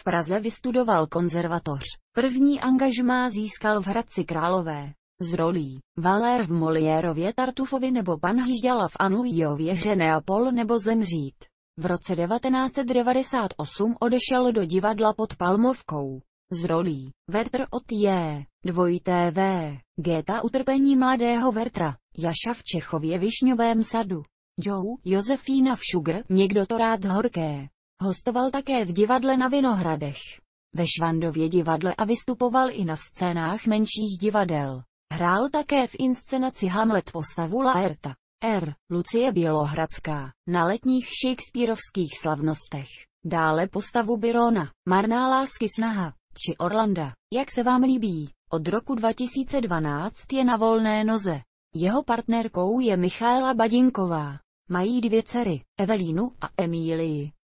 V Praze vystudoval konzervatoř. První angažmá získal v Hradci Králové. Z rolí Valér v Moliérově Tartufovi nebo pan Hižďala v Anuijově hře Neapol nebo Zemřít. V roce 1998 odešel do divadla pod Palmovkou. Z rolí Vertr od J. Dvojité V. Géta utrpení mladého Vertra. Jaša v Čechově Višňovém sadu. Joe, Josefína v Sugar, někdo to rád horké. Hostoval také v divadle na Vinohradech, ve Švandově divadle a vystupoval i na scénách menších divadel. Hrál také v inscenaci Hamlet postavu Laerta. R. Lucie Bělohradská, na letních shakespearovských slavnostech. Dále postavu Byrona, Marná lásky snaha, či Orlanda, jak se vám líbí. Od roku 2012 je na volné noze. Jeho partnerkou je Michaela Badinková. Mají dvě dcery, Evelínu a Emílii.